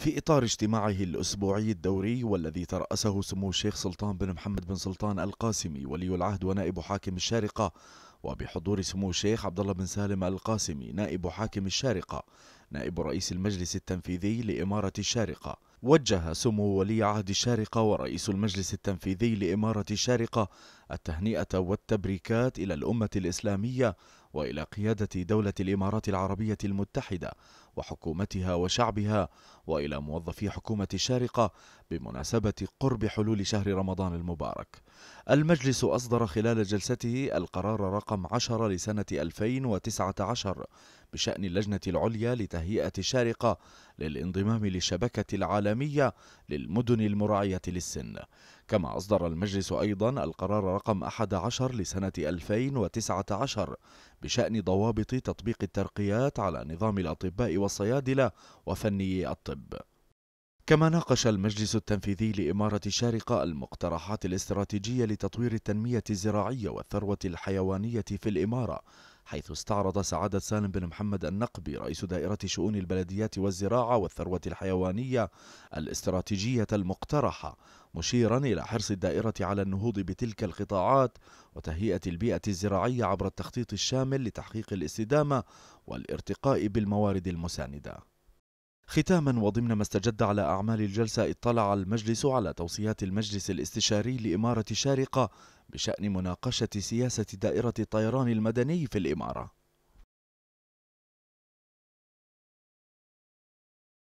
في إطار اجتماعه الأسبوعي الدوري والذي ترأسه سمو الشيخ سلطان بن محمد بن سلطان القاسمي ولي العهد ونائب حاكم الشارقة وبحضور سمو الشيخ عبد الله بن سالم القاسمي نائب حاكم الشارقة نائب رئيس المجلس التنفيذي لإمارة الشارقة وجه سمو ولي عهد الشارقة ورئيس المجلس التنفيذي لإمارة الشارقة التهنئة والتبريكات إلى الأمة الإسلامية وإلى قيادة دولة الإمارات العربية المتحدة وحكومتها وشعبها وإلى موظفي حكومة الشارقة بمناسبة قرب حلول شهر رمضان المبارك. المجلس أصدر خلال جلسته القرار رقم 10 لسنة 2019 بشأن اللجنة العليا لتهيئة الشارقة للانضمام للشبكة العالمية للمدن المراعية للسن. كما أصدر المجلس أيضا القرار رقم 11 لسنة 2019 بشأن ضوابط تطبيق الترقيات على نظام الأطباء والصيادلة وفني الطب كما ناقش المجلس التنفيذي لإمارة الشارقة المقترحات الاستراتيجية لتطوير التنمية الزراعية والثروة الحيوانية في الإمارة حيث استعرض سعادة سالم بن محمد النقبي رئيس دائرة شؤون البلديات والزراعة والثروة الحيوانية الاستراتيجية المقترحة مشيرا إلى حرص الدائرة على النهوض بتلك القطاعات وتهيئة البيئة الزراعية عبر التخطيط الشامل لتحقيق الاستدامة والارتقاء بالموارد المساندة ختاما وضمن ما استجد على أعمال الجلسة اطلع المجلس على توصيات المجلس الاستشاري لإمارة شارقة بشأن مناقشة سياسة دائرة الطيران المدني في الإمارة